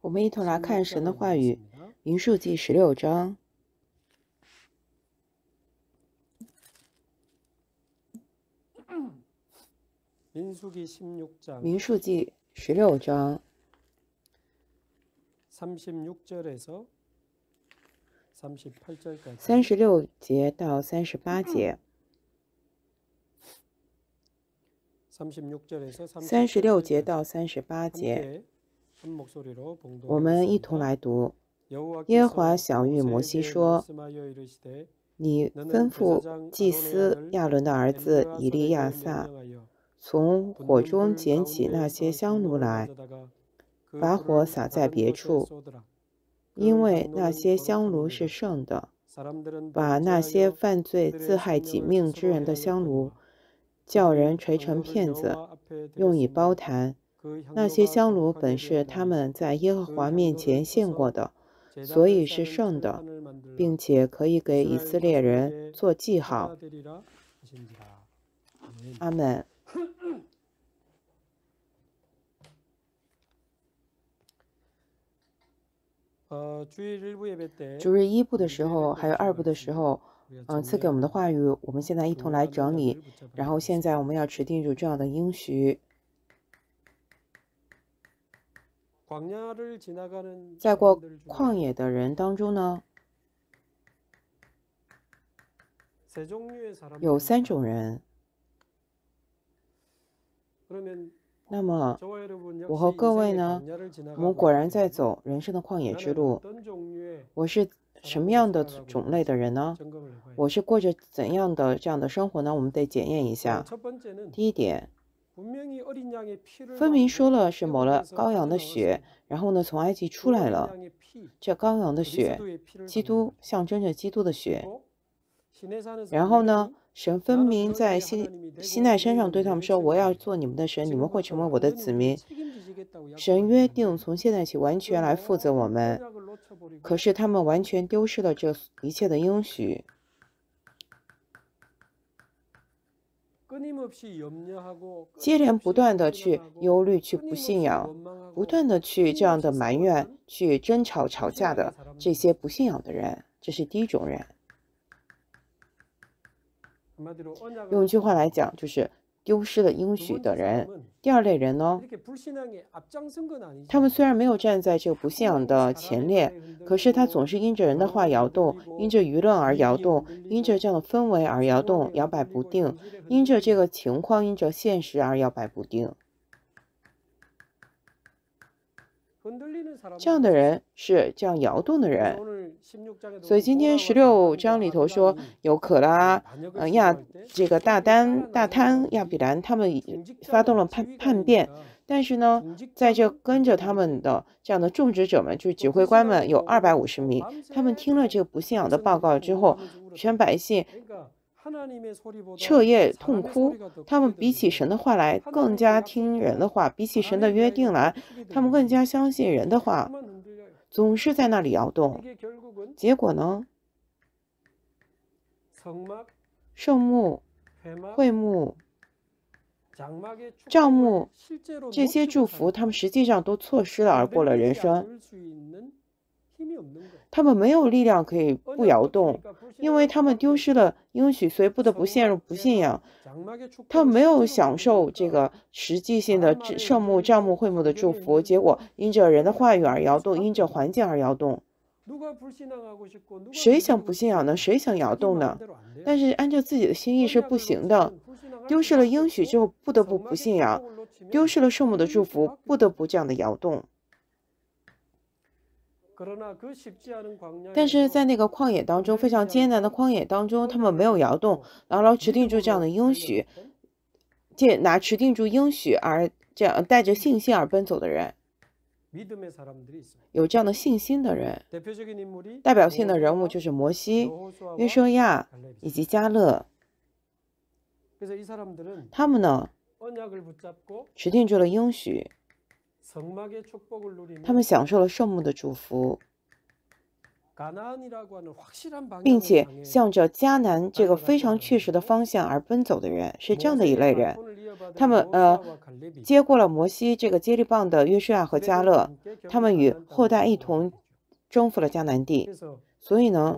我们一同来看神的话语《民数记》十六章。民数记十六章，民数记十六章记十六章三十六节到三十八节。三十六节到三十八节，我们一同来读。耶和华小玉摩西说：“你吩咐祭司亚伦的儿子以利亚撒，从火中捡起那些香炉来，把火撒在别处，因为那些香炉是圣的。把那些犯罪自害己命之人的香炉。”叫人锤成片子，用以包坛。那些香炉本是他们在耶和华面前献过的，所以是圣的，并且可以给以色列人做记号。阿门。主日一部的时候，还有二部的时候。嗯，赐给我们的话语，我们现在一同来整理。然后现在我们要持定住这样的应许。在过旷野的人当中呢，有三种人。那么，我和各位呢，我们果然在走人生的旷野之路。我是。什么样的种类的人呢？我是过着怎样的这样的生活呢？我们得检验一下。第一点，分明说了是抹了羔羊的血，然后呢从埃及出来了。这羔羊的血，基督象征着基督的血。然后呢？神分明在西西奈山上对他们说：“我要做你们的神，你们会成为我的子民。”神约定从现在起完全来负责我们，可是他们完全丢失了这一切的应许，接连不断的去忧虑、去不信仰，不断的去这样的埋怨、去争吵吵架的这些不信仰的人，这是第一种人。用一句话来讲，就是丢失了应许的人。第二类人呢，他们虽然没有站在这不信仰的前列，可是他总是因着人的话摇动，因着舆论而摇动，因着这样的氛围而摇动摇摆不定，因着这个情况、因着现实而摇摆不定。这样的人是这样摇动的人，所以今天十六章里头说有可拉、亚这个大丹、大滩亚比兰他们发动了叛叛变，但是呢，在这跟着他们的这样的种植者们，就是指挥官们有二百五十名，他们听了这个不信仰的报告之后，全百姓。彻夜痛哭，他们比起神的话来，更加听人的话；比起神的约定来，他们更加相信人的话。总是在那里摇动，结果呢？圣木、会木、帐木，这些祝福，他们实际上都错失了，而过了人生。他们没有力量可以不摇动，因为他们丢失了应许，所以不得不陷入不信仰。他们没有享受这个实际性的圣母、帐目、会幕的祝福，结果因着人的话语而摇动，因着环境而摇动。谁想不信仰呢？谁想摇动呢？但是按照自己的心意是不行的。丢失了应许之后，不得不不信仰；丢失了圣母的祝福，不得不这样的摇动。但是在那个旷野当中，非常艰难的旷野当中，他们没有摇动，牢牢持定住这样的应许，借拿持定住应许而这样带着信心而奔走的人，有这样的信心的人，代表性的人物就是摩西、约书亚以及加勒，他们呢，持定住了应许。他们享受了圣母的祝福，并且向着迦南这个非常确实的方向而奔走的人是这样的一类人。他们呃接过了摩西这个接力棒的约书亚和迦勒，他们与后代一同征服了迦南地。所以呢，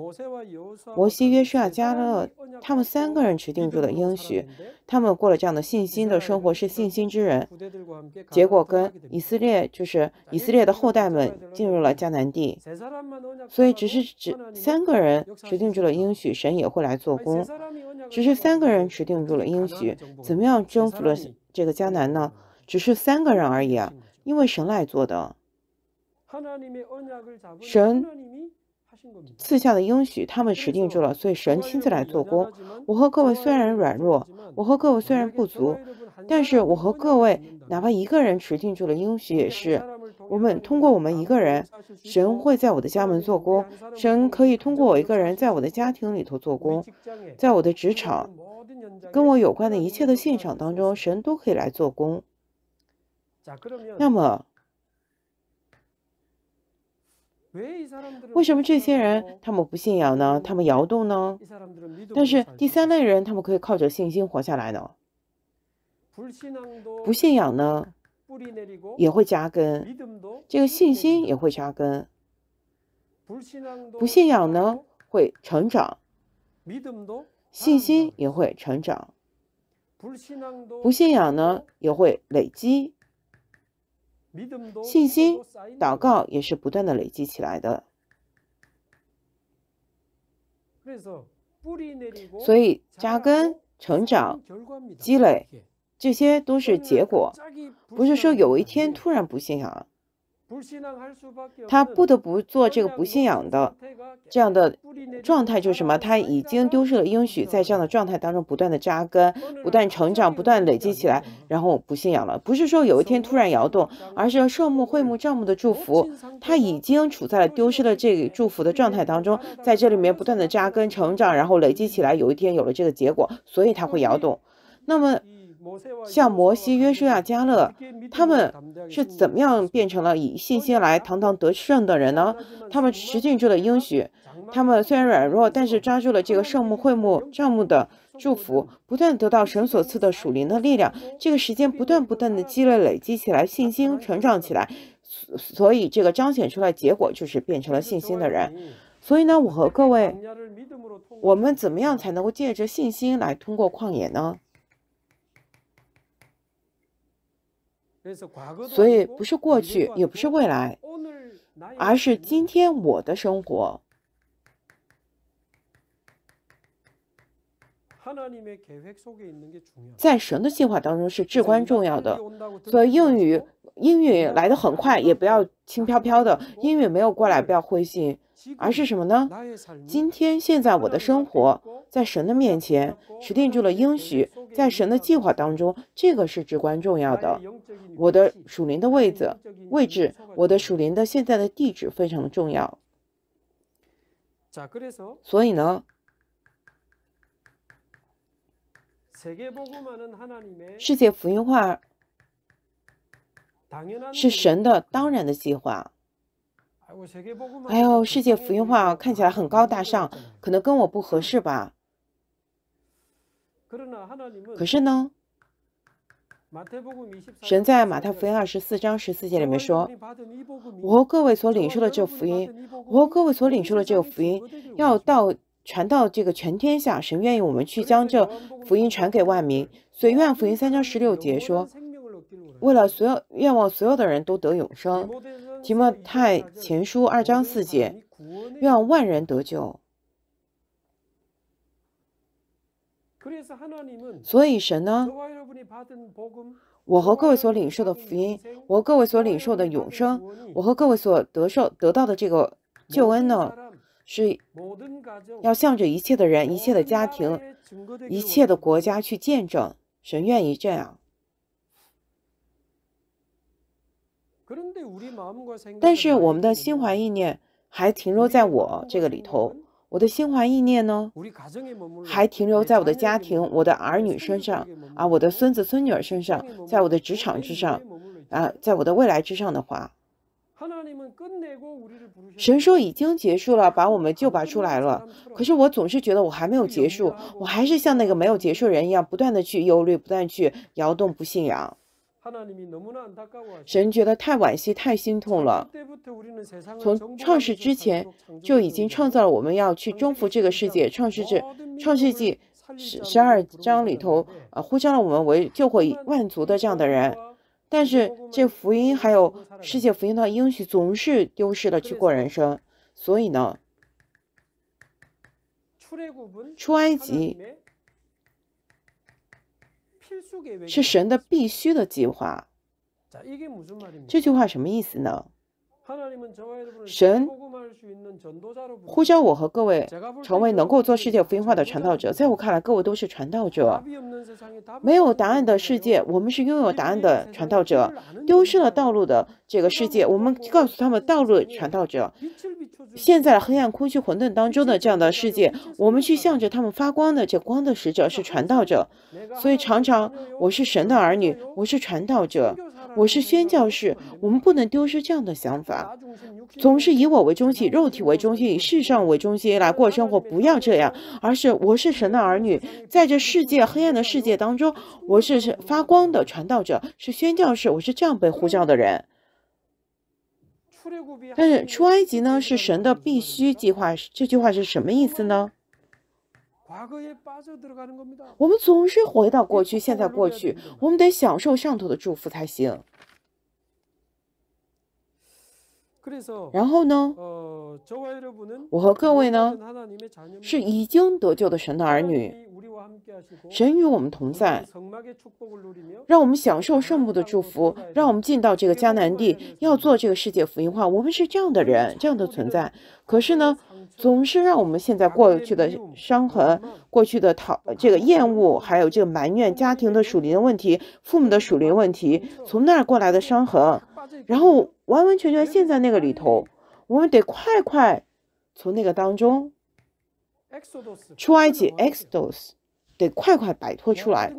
摩西、约书亚、加勒他们三个人持定住了应许，他们过了这样的信心的生活，是信心之人。结果跟以色列，就是以色列的后代们进入了迦南地。所以只是指三个人持定住了应许，神也会来做工。只是三个人持定住了应许，怎么样征服了这个迦南呢？只是三个人而已啊，因为神来做的。神。赐下的应许，他们持定住了，所以神亲自来做工。我和各位虽然软弱，我和各位虽然不足，但是我和各位哪怕一个人持定住了应许也是。我们通过我们一个人，神会在我的家门做工；神可以通过我一个人在我的家庭里头做工，在我的职场、跟我有关的一切的现场当中，神都可以来做工。那么。为什么这些人他们不信仰呢？他们摇动呢？但是第三类人他们可以靠着信心活下来呢？不信仰呢，也会扎根，这个信心也会扎根。不信仰呢，会成长，信心也会成长。不信仰呢，也会累积。信心、祷告也是不断的累积起来的，所以扎根、成长、积累，这些都是结果，不是说有一天突然不信啊。他不得不做这个不信仰的这样的状态，就是什么？他已经丢失了应许，在这样的状态当中不断的扎根、不断成长、不断累积起来，然后不信仰了。不是说有一天突然摇动，而是圣母、会母、账目的祝福，他已经处在了丢失了这个祝福的状态当中，在这里面不断的扎根、成长，然后累积起来，有一天有了这个结果，所以他会摇动。那么。像摩西、约书亚、加勒，他们是怎么样变成了以信心来堂堂得胜的人呢？他们持信住了应许，他们虽然软弱，但是抓住了这个圣幕会幕帐幕的祝福，不断得到神所赐的属灵的力量。这个时间不断不断的积累累积起来，信心成长起来，所所以这个彰显出来结果就是变成了信心的人。所以呢，我和各位，我们怎么样才能够借着信心来通过旷野呢？所以，不是过去，也不是未来，而是今天我的生活。在神的计划当中是至关重要的。所以应允，应允来的很快，也不要轻飘飘的。应允没有过来，不要灰心，而是什么呢？今天现在我的生活在神的面前持定住了应许，在神的计划当中，这个是至关重要的。我的属灵的位置、位置，我的属灵的现在的地址非常的重要。所以呢。世界福音化是神的当然的计划。哎呦，世界福音化看起来很高大上，可能跟我不合适吧。可是呢，神在马太福音二十四章十四节里面说：“我和各位所领受的这福音，我和各位所领受的这个福音要到。”传到这个全天下，神愿意我们去将这福音传给万民。所以，愿福音三章十六节说：“为了所有愿望，所有的人都得永生。”提莫太前书二章四节：“愿万人得救。”所以神呢，我和各位所领受的福音，我和各位所领受的永生，我和各位所得受得到的这个救恩呢？是，要向着一切的人、一切的家庭、一切的国家去见证，神愿意这样。但是我们的心怀意念还停留在我这个里头，我的心怀意念呢，还停留在我的家庭、我的儿女身上啊，我的孙子孙女儿身上，在我的职场之上啊，在我的未来之上的话。神说已经结束了，把我们救拔出来了。可是我总是觉得我还没有结束，我还是像那个没有结束人一样，不断的去忧虑，不断去摇动不信仰。神觉得太惋惜，太心痛了。从创世之前就已经创造了我们要去征服这个世界。创世志、创世纪十十二章里头，呃，呼召了我们为救回万族的这样的人。但是这福音还有世界福音的应许总是丢失了，去过人生，所以呢，出埃及是神的必须的计划。这句话什么意思呢？神呼叫我和各位成为能够做世界福音化的传道者。在我看来，各位都是传道者。没有答案的世界，我们是拥有答案的传道者；丢失了道路的这个世界，我们告诉他们道路。传道者，现在黑暗、空虚、混沌当中的这样的世界，我们去向着他们发光的这光的使者是传道者。所以，常常我是神的儿女，我是传道者。我是宣教士，我们不能丢失这样的想法，总是以我为中心，肉体为中心，以世上为中心来过生活，不要这样，而是我是神的儿女，在这世界黑暗的世界当中，我是发光的传道者，是宣教士，我是这样被呼召的人。但是出埃及呢是神的必须计划，这句话是什么意思呢？我们总是回到过去，现在过去，我们得享受上头的祝福才行。然后呢，我和各位呢，是已经得救的神的儿女。神与我们同在，让我们享受圣母的祝福，让我们进到这个迦南地，要做这个世界福音化。我们是这样的人，这样的存在。可是呢，总是让我们现在过去的伤痕、过去的讨这个厌恶，还有这个埋怨家庭的属灵问题、父母的属灵问题，从那儿过来的伤痕，然后完完全全陷在那个里头。我们得快快从那个当中，出埃及，Exodus。得快快摆脱出来。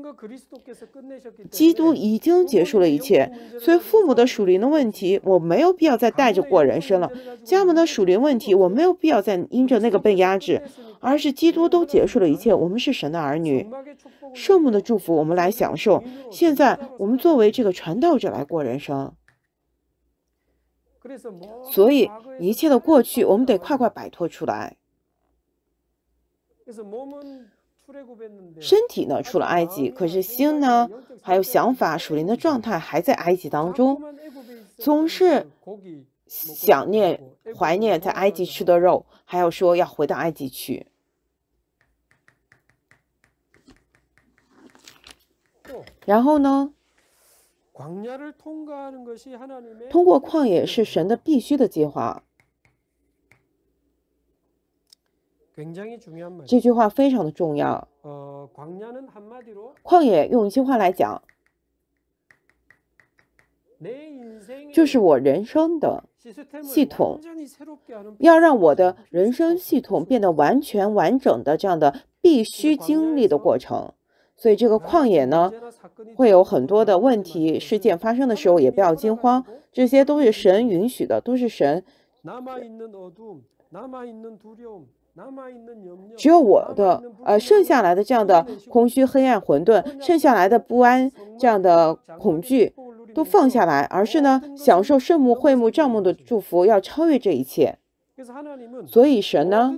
基督已经结束了一切，所以父母的属灵的问题，我没有必要再带着过人生了；家门的属灵问题，我没有必要再因着那个被压制，而是基督都结束了一切。我们是神的儿女，圣母的祝福我们来享受。现在我们作为这个传道者来过人生，所以一切的过去，我们得快快摆脱出来。身体呢，出了埃及，可是心呢，还有想法、属灵的状态还在埃及当中，总是想念、怀念在埃及吃的肉，还要说要回到埃及去。然后呢，通过旷野是神的必须的计划。这句话非常的重要。旷野用一句话来讲，就是我人生的系统要让我的人生系统变得完全完整的这样的必须经历的过程。所以这个旷野呢，会有很多的问题事件发生的时候也不要惊慌，这些都是神允许的，都是神。只有我的，呃，剩下来的这样的空虚、黑暗、混沌，剩下来的不安，这样的恐惧，都放下来，而是呢，享受圣母、会幕、帐目的祝福，要超越这一切。所以神呢？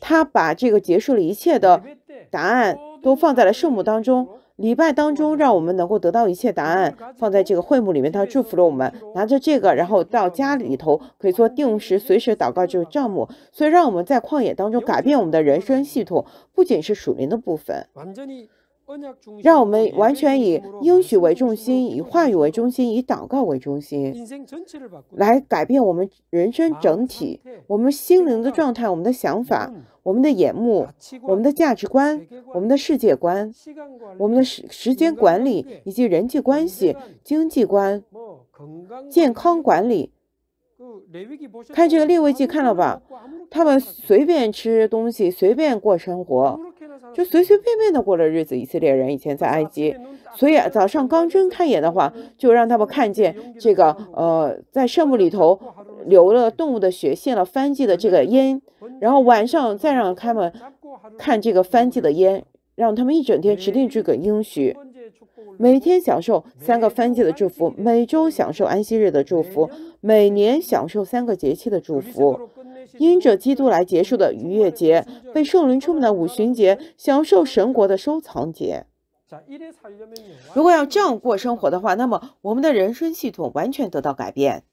他把这个结束了一切的答案都放在了圣母当中，礼拜当中让我们能够得到一切答案，放在这个会幕里面，他祝福了我们，拿着这个，然后到家里头可以做定时、随时祷告，这个账目，所以让我们在旷野当中改变我们的人生系统，不仅是属灵的部分。让我们完全以英许为中心，以话语为中心，以祷告为中心，来改变我们人生整体、我们心灵的状态、我们的想法、我们的眼目、我们的价值观、我们的世界观、我们的时时间管理以及人际关系、经济观、健康管理。看这个列位记看了吧？他们随便吃东西，随便过生活。就随随便便的过了日子，以色列人以前在埃及，所以早上刚睁开眼的话，就让他们看见这个，呃，在圣墓里头流了动物的血，献了番祭的这个烟，然后晚上再让他们看这个番祭的烟，让他们一整天持定这个应许，每天享受三个番祭的祝福，每周享受安息日的祝福，每年享受三个节气的祝福。因着基督来结束的逾越节，被圣灵充满的五旬节，享受神国的收藏节。如果要这样过生活的话，那么我们的人生系统完全得到改变。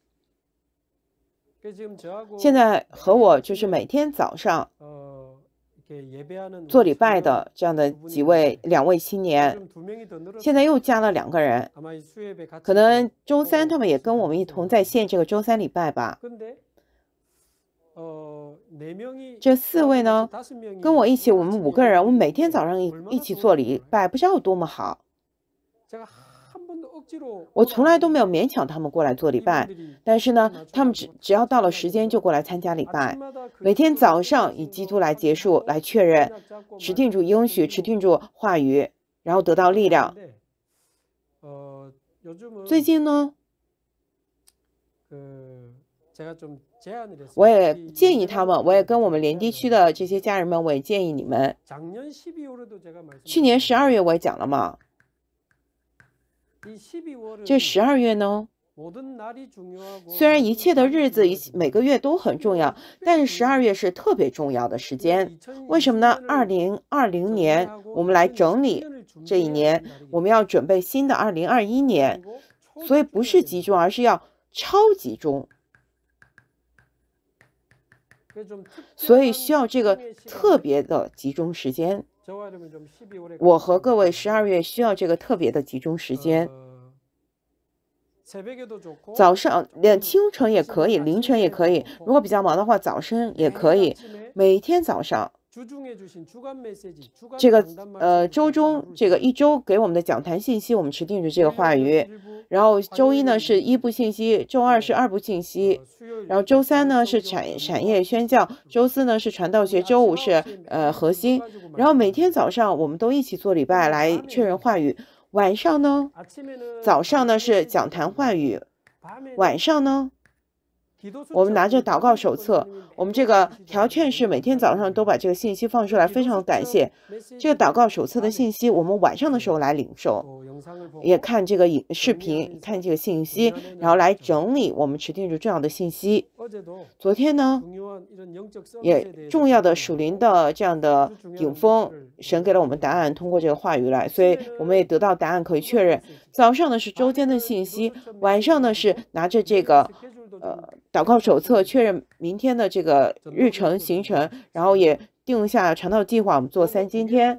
现在和我就是每天早上做礼拜的这样的几位两位青年，现在又加了两个人，可能周三他们也跟我们一同在线这个周三礼拜吧。呃，这四位呢，跟我一起，我们五个人，我们每天早上一一起做礼拜，不知道有多么好。我从来都没有勉强他们过来做礼拜，但是呢，他们只只要到了时间就过来参加礼拜。每天早上以基督来结束，来确认，持定住应许，持定住话语，然后得到力量。最近呢？我也建议他们，我也跟我们连地区的这些家人们，我也建议你们。去年十二月我也讲了嘛，这十二月呢，虽然一切的日子，每个月都很重要，但是十二月是特别重要的时间。为什么呢？二零二零年，我们来整理这一年，我们要准备新的二零二一年，所以不是集中，而是要超集中。所以需要这个特别的集中时间。我和各位十二月需要这个特别的集中时间。早上、连清晨也可以，凌晨也可以。如果比较忙的话，早晨也可以。每天早上。这个呃，周中这个一周给我们的讲坛信息，我们持定着这个话语。然后周一呢是一部信息，周二是二部信息，然后周三呢是产产业宣教，周四呢是传道学，周五是呃核心。然后每天早上我们都一起做礼拜来确认话语，晚上呢，早上呢是讲坛话语，晚上呢。我们拿着祷告手册，我们这个条券是每天早上都把这个信息放出来，非常感谢。这个祷告手册的信息，我们晚上的时候来领受，也看这个影视频，看这个信息，然后来整理我们持定住重要的信息。昨天呢，也重要的属灵的这样的顶峰，神给了我们答案，通过这个话语来，所以我们也得到答案，可以确认。早上呢是周间的信息，晚上呢是拿着这个。呃，祷告手册确认明天的这个日程行程，然后也定下传道计划。我们做三今天，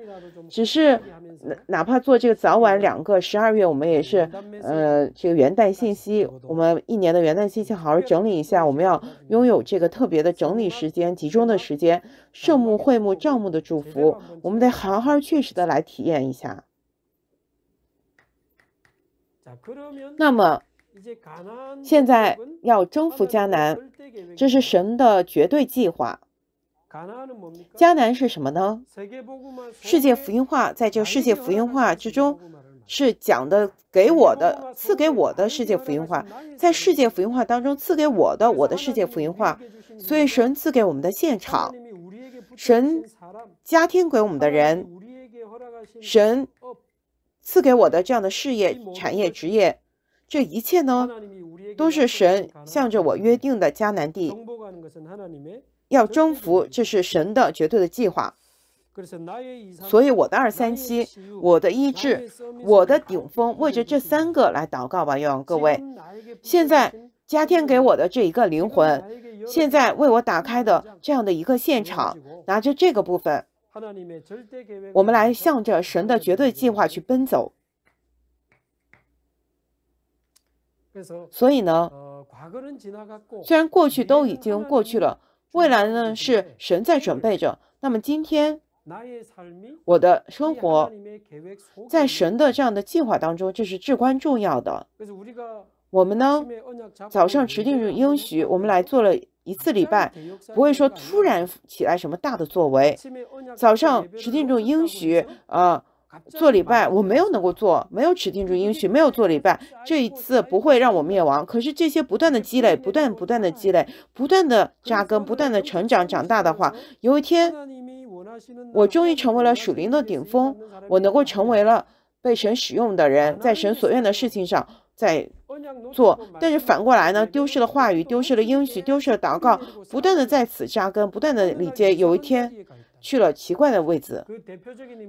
只是哪哪怕做这个早晚两个十二月，我们也是呃这个元旦信息，我们一年的元旦信息好好整理一下。我们要拥有这个特别的整理时间，集中的时间，圣目、会目、账目的祝福，我们得好好确实的来体验一下。那么。现在要征服迦南，这是神的绝对计划。迦南是什么呢？世界福音化，在这世界福音化之中，是讲的给我的，赐给我的世界福音化。在世界福音化当中，赐给我的，我的世界福音化。所以，神赐给我们的现场，神加添给我们的人，神赐给我的这样的事业、产业、职业。这一切呢，都是神向着我约定的迦南地，要征服。这是神的绝对的计划，所以我的二三七，我的意志，我的顶峰，为着这三个来祷告吧，要兄各位。现在加添给我的这一个灵魂，现在为我打开的这样的一个现场，拿着这个部分，我们来向着神的绝对计划去奔走。所以呢，虽然过去都已经过去了，未来呢是神在准备着。那么今天，我的生活在神的这样的计划当中，这是至关重要的。我们呢，早上持定钟应许，我们来做了一次礼拜，不会说突然起来什么大的作为。早上持定钟应许啊。做礼拜，我没有能够做，没有指定住应许，没有做礼拜。这一次不会让我灭亡。可是这些不断的积累，不断不断的积累，不断的扎根，不断的成长长大的话，有一天，我终于成为了属灵的顶峰，我能够成为了被神使用的人，在神所愿的事情上在做。但是反过来呢，丢失了话语，丢失了应许，丢失了祷告，不断的在此扎根，不断的理解，有一天。去了奇怪的位置，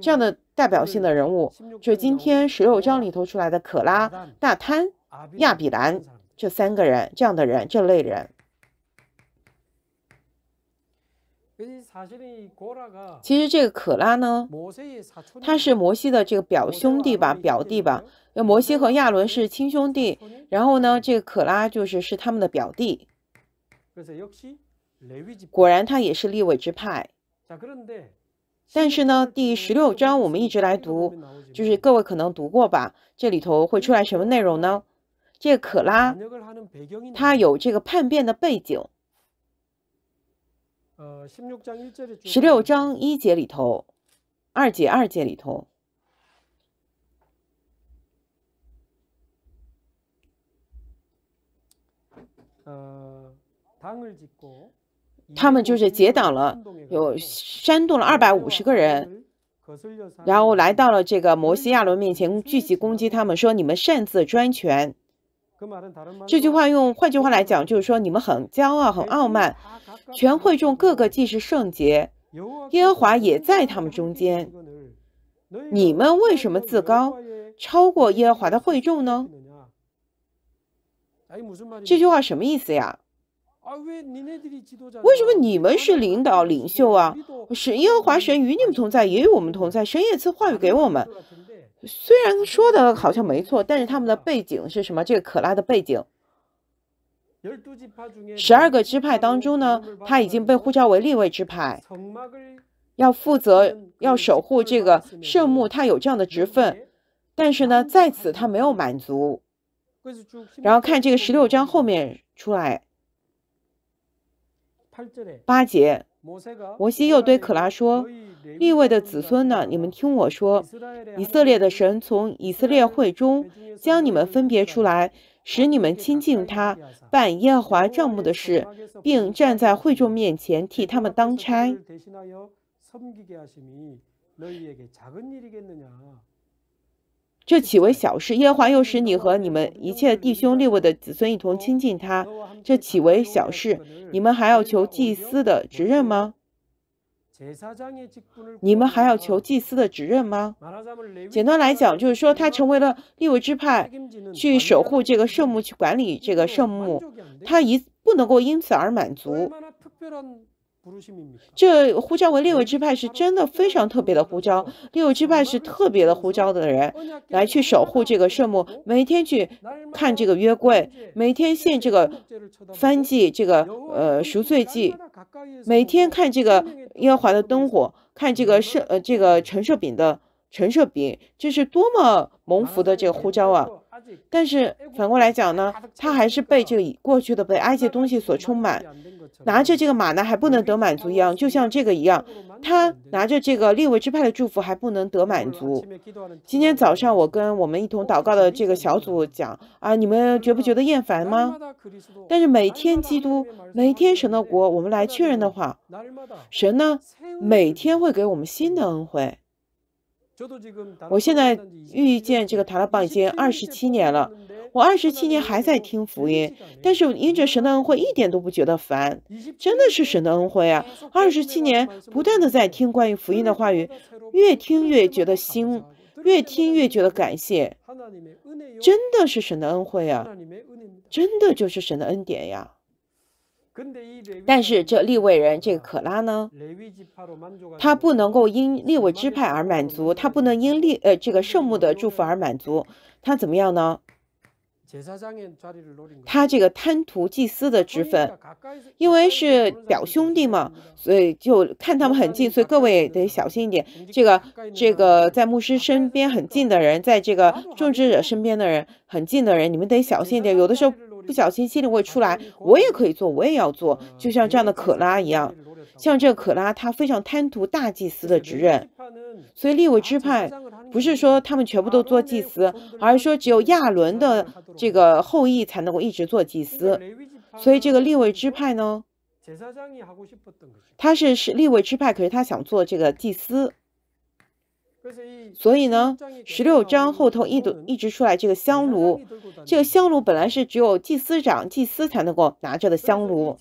这样的代表性的人物，就今天十六章里头出来的可拉、大贪、亚比兰这三个人，这样的人，这类人。其实这个可拉呢，他是摩西的这个表兄弟吧，表弟吧。那摩西和亚伦是亲兄弟，然后呢，这个可拉就是是他们的表弟。果然，他也是立位之派。但是呢，第十六章我们一直来读，就是各位可能读过吧。这里头会出来什么内容呢？这个可拉，他有这个叛变的背景。十六章一节里头，二节二节里头。他们就是结党了，有煽动了二百五十个人，然后来到了这个摩西亚伦面前，聚集攻击他们，说你们擅自专权。这句话用换句话来讲，就是说你们很骄傲，很傲慢。全会众各个既是圣洁，耶和华也在他们中间，你们为什么自高，超过耶和华的会众呢？这句话什么意思呀？为什么你们是领导领袖啊？是耶和华神与你们同在，也与我们同在。神也赐话语给我们。虽然说的好像没错，但是他们的背景是什么？这个可拉的背景，十二个支派当中呢，他已经被呼召为立位支派，要负责要守护这个圣墓，他有这样的职分。但是呢，在此他没有满足。然后看这个十六章后面出来。八节，摩西又对可拉说：“立位的子孙呢？你们听我说，以色列的神从以色列会中将你们分别出来，使你们亲近他，办耶和华帐幕的事，并站在会众面前替他们当差。”这岂为小事？耶和华又使你和你们一切弟兄六位的子孙一同亲近他，这岂为小事？你们还要求祭司的职任吗？你们还要求祭司的职任吗？简单来讲，就是说他成为了立位之派，去守护这个圣墓，去管理这个圣墓，他一不能够因此而满足。这呼叫为列位支派是真的非常特别的呼召，列位支派是特别的呼召的人，来去守护这个圣母，每天去看这个约柜，每天献这个翻祭，这个呃赎罪祭，每天看这个烟花的灯火，看这个圣呃这个陈设饼的陈设饼，这是多么蒙福的这个呼召啊！但是反过来讲呢，他还是被这个过去的被埃及东西所充满，拿着这个马呢还不能得满足一样，就像这个一样，他拿着这个立位之派的祝福还不能得满足。今天早上我跟我们一同祷告的这个小组讲啊，你们觉不觉得厌烦吗？但是每天基督，每天神的国，我们来确认的话，神呢每天会给我们新的恩惠。我现在遇见这个塔拉邦已经二十七年了，我二十七年还在听福音，但是因着神的恩惠一点都不觉得烦，真的是神的恩惠啊！二十七年不断的在听关于福音的话语，越听越觉得心，越听越觉得感谢，真的是神的恩惠啊！真的就是神的恩典呀！但是这立位人这个可拉呢，他不能够因立位支派而满足，他不能因立呃这个圣母的祝福而满足，他怎么样呢？他这个贪图祭司的职分，因为是表兄弟嘛，所以就看他们很近，所以各位得小心一点。这个这个在牧师身边很近的人，在这个种植者身边的人很近的人，你们得小心一点，有的时候。不小心，心里会出来，我也可以做，我也要做，就像这样的可拉一样。像这个可拉，他非常贪图大祭司的职任，所以立位支派不是说他们全部都做祭司，而是说只有亚伦的这个后裔才能够一直做祭司。所以这个立位支派呢，他是是立位支派，可是他想做这个祭司。所以呢，十六章后头一朵一直出来这个香炉，这个香炉本来是只有祭司长祭司才能够拿着的香炉。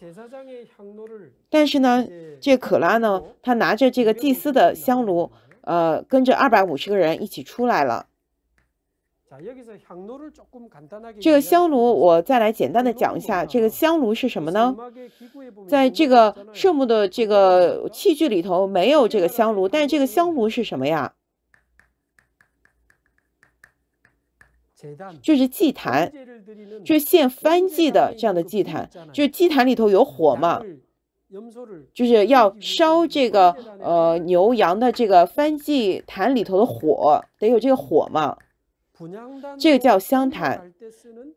但是呢，这可拉呢，他拿着这个祭司的香炉，呃，跟着二百五十个人一起出来了。这个香炉我再来简单的讲一下，这个香炉是什么呢？在这个圣母的这个器具里头没有这个香炉，但是这个香炉是什么呀？就是祭坛，就是献燔祭的这样的祭坛，就是祭坛里头有火嘛，就是要烧这个呃牛羊的这个燔祭坛里头的火，得有这个火嘛。这个叫香坛，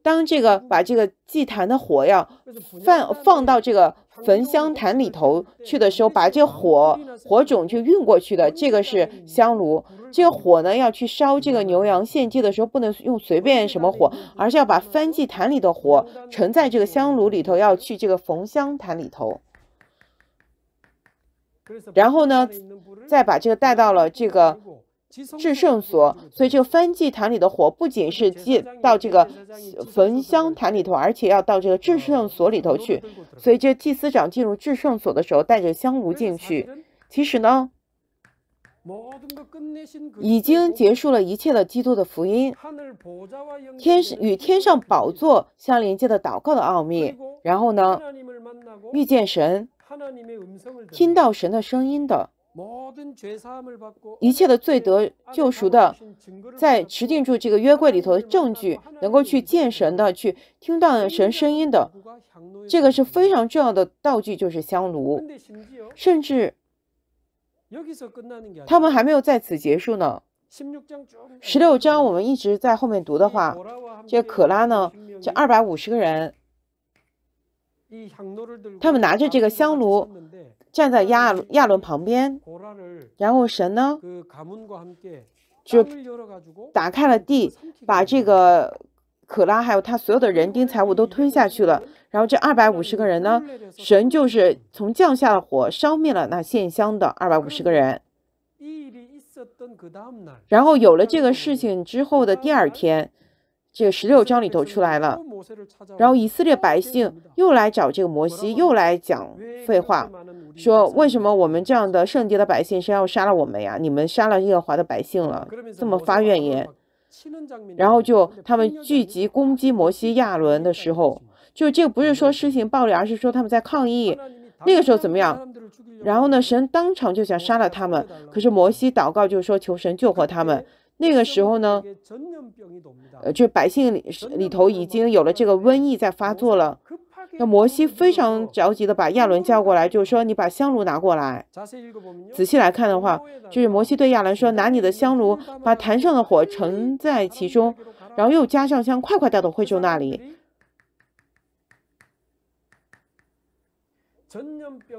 当这个把这个祭坛的火药放放到这个焚香坛里头去的时候，把这火火种就运过去的。这个是香炉，这个火呢要去烧这个牛羊献祭的时候，不能用随便什么火，而是要把翻祭坛里的火盛在这个香炉里头，要去这个焚香坛里头。然后呢，再把这个带到了这个。至圣所，所以这个焚祭坛里的火不仅是进到这个焚香坛里头，而且要到这个至圣所里头去。所以这祭司长进入至圣所的时候，带着香炉进去。其实呢，已经结束了一切的基督的福音，天与天上宝座相连接的祷告的奥秘。然后呢，遇见神，听到神的声音的。一切的罪得救赎的，在持定住这个约柜里头的证据，能够去见神的，去听到神声音的，这个是非常重要的道具，就是香炉。甚至他们还没有在此结束呢。十六章我们一直在后面读的话，这可拉呢，这二百五十个人，他们拿着这个香炉。站在亚亚伦旁边，然后神呢，就打开了地，把这个可拉还有他所有的人丁财物都吞下去了。然后这二百五十个人呢，神就是从降下的火烧灭了那献香的二百五十个人。然后有了这个事情之后的第二天。这个十六章里头出来了，然后以色列百姓又来找这个摩西，又来讲废话，说为什么我们这样的圣洁的百姓，是要杀了我们呀？你们杀了耶和华的百姓了，这么发怨言。然后就他们聚集攻击摩西亚伦的时候，就这个不是说施行暴力，而是说他们在抗议。那个时候怎么样？然后呢，神当场就想杀了他们，可是摩西祷告就是说求神救活他们。那个时候呢，呃，就百姓里里头已经有了这个瘟疫在发作了。那摩西非常着急的把亚伦叫过来，就说：“你把香炉拿过来，仔细来看的话，就是摩西对亚伦说，拿你的香炉，把坛上的火盛在其中，然后又加上香，快快带到会众那里。”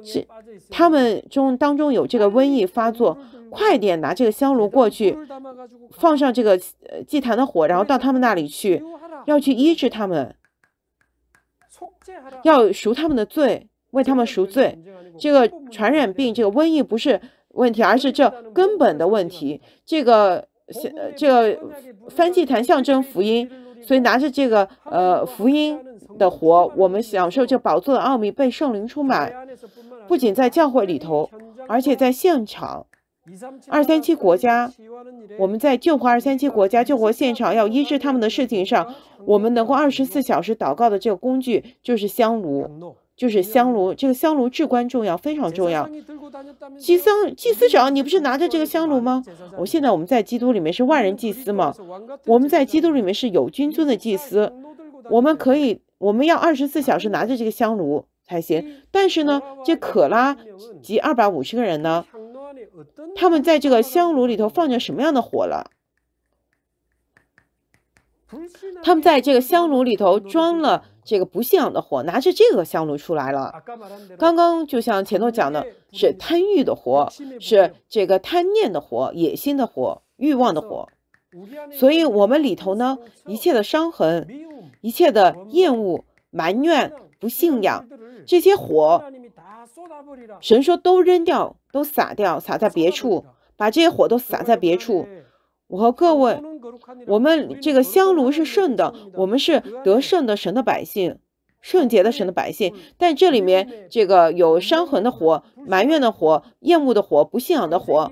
是他们中当中有这个瘟疫发作，快点拿这个香炉过去，放上这个祭坛的火，然后到他们那里去，要去医治他们，要赎他们的罪，为他们赎罪。这个传染病，这个瘟疫不是问题，而是这根本的问题。这个香，这个三祭坛象征福音，所以拿着这个呃福音。的活，我们享受这宝座的奥秘被圣灵充满，不仅在教会里头，而且在现场，二三七国家，我们在救活二三七国家、救活现场要医治他们的事情上，我们能够二十四小时祷告的这个工具就是香炉，就是香炉，这个香炉至关重要，非常重要。祭僧、祭司长，你不是拿着这个香炉吗？我现在我们在基督里面是万人祭司吗？我们在基督里面是有君尊的祭司，我们可以。我们要二十四小时拿着这个香炉才行。但是呢，这可拉及二百五十个人呢，他们在这个香炉里头放着什么样的火了？他们在这个香炉里头装了这个不信仰的火，拿着这个香炉出来了。刚刚就像前头讲的，是贪欲的火，是这个贪念的火、野心的火、欲望的火。所以，我们里头呢，一切的伤痕，一切的厌恶、埋怨、不信仰，这些火，神说都扔掉，都撒掉，撒在别处，把这些火都撒在别处。我和各位，我们这个香炉是圣的，我们是得圣的神的百姓，圣洁的神的百姓。但这里面这个有伤痕的火、埋怨的火、厌恶的火、不信仰的火。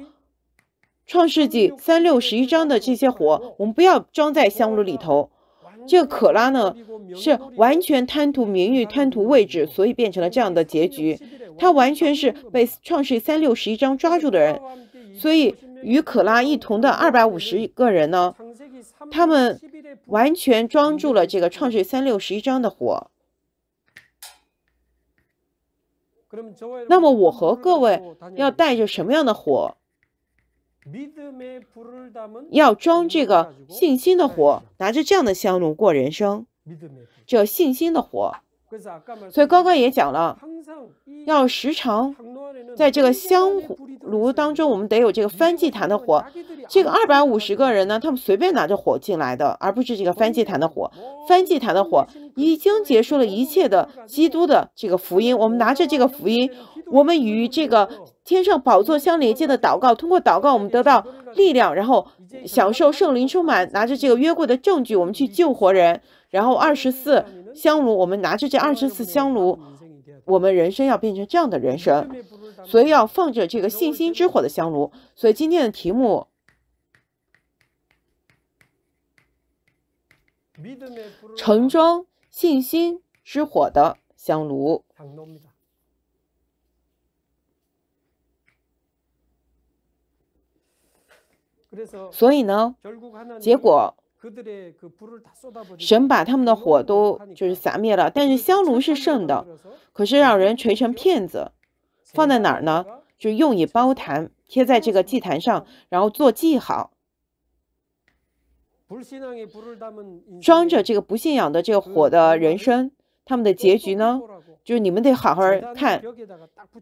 创世纪三六十一章的这些火，我们不要装在香炉里头。这个可拉呢，是完全贪图名誉、贪图位置，所以变成了这样的结局。他完全是被创世三六十一章抓住的人，所以与可拉一同的二百五十个人呢，他们完全装住了这个创世三六十一章的火。那么，我和各位要带着什么样的火？要装这个信心的火，拿着这样的香炉过人生。这信心的火，所以刚刚也讲了，要时常在这个香炉当中，我们得有这个翻祭坛的火。这个二百五十个人呢，他们随便拿着火进来的，而不是这个翻祭坛的火。翻祭坛的火已经结束了一切的基督的这个福音。我们拿着这个福音，我们与这个。天上宝座相连接的祷告，通过祷告我们得到力量，然后享受圣灵充满，拿着这个约柜的证据，我们去救活人。然后二十四香炉，我们拿着这二十四香炉，我们人生要变成这样的人生，所以要放着这个信心之火的香炉。所以今天的题目：城中信心之火的香炉。所以呢，结果神把他们的火都就是撒灭了，但是香炉是剩的，可是让人锤成片子，放在哪儿呢？就用以包坛，贴在这个祭坛上，然后做记号，装着这个不信仰的这个火的人生。他们的结局呢？就是你们得好好看，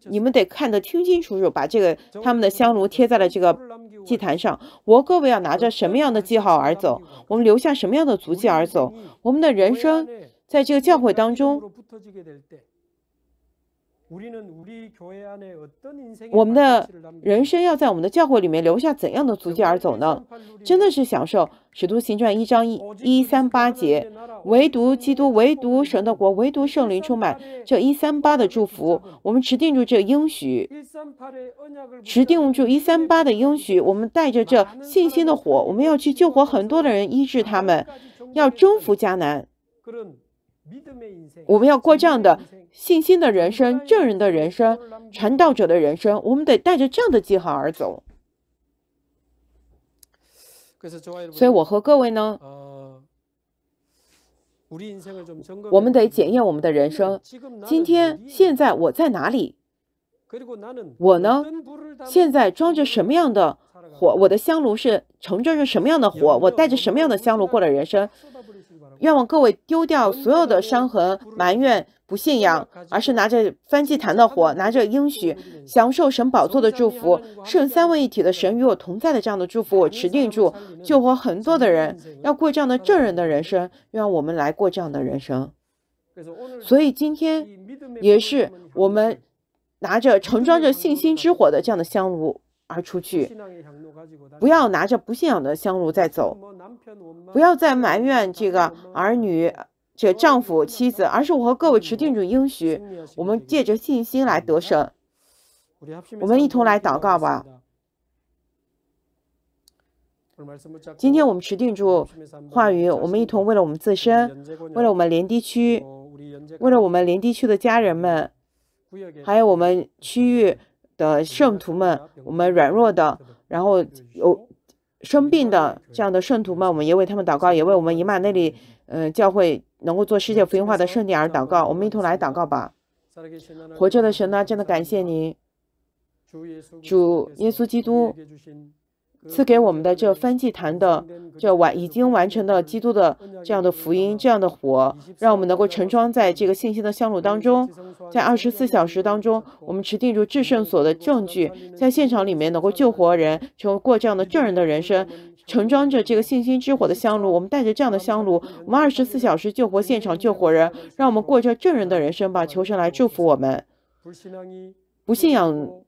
你们得看得清清楚楚。把这个他们的香炉贴在了这个祭坛上。我各位要拿着什么样的记号而走？我们留下什么样的足迹而走？我们的人生在这个教会当中。我们的人生要在我们的教会里面留下怎样的足迹而走呢？真的是享受《使徒行传》一章一一三八节，唯独基督，唯独神的国，唯独圣灵充满这一三八的祝福。我们持定住这应许，持定住一三八的应许。我们带着这信心的火，我们要去救活很多的人，医治他们，要征服迦南。我们要过这样的信心的人生、证人的人生、传道者的人生，我们得带着这样的记号而走。所以我和各位呢，我们得检验我们的人生。今天现在我在哪里？我呢？现在装着什么样的火？我的香炉是承载着什么样的火？我带着什么样的香炉过了人生？愿望各位丢掉所有的伤痕、埋怨、不信仰，而是拿着翻祭坛的火，拿着应许，享受神宝座的祝福，圣三位一体的神与我同在的这样的祝福，我持定住，救活很多的人，要过这样的证人的人生，让我们来过这样的人生。所以今天也是我们拿着盛装着信心之火的这样的香炉而出去。不要拿着不信仰的香炉再走，不要再埋怨这个儿女、这丈夫、妻子，而是我和各位持定住应许，我们借着信心来得胜。我们一同来祷告吧。今天我们持定住话语，我们一同为了我们自身，为了我们连地区，为了我们连地区的家人们，还有我们区域的圣徒们，我们软弱的。然后有生病的这样的圣徒们，我们也为他们祷告，也为我们以马内利，嗯，教会能够做世界福音化的圣殿而祷告。我们一同来祷告吧。活着的神呢，真的感谢您，主耶稣基督。赐给我们的这燔祭坛的这完已经完成的基督的这样的福音这样的火，让我们能够盛装在这个信心的香炉当中，在二十四小时当中，我们持定住至圣所的证据，在现场里面能够救活人，成为过这样的证人的人生，盛装着这个信心之火的香炉，我们带着这样的香炉，我们二十四小时救活现场救活人，让我们过着证人的人生吧！求神来祝福我们，不信仰。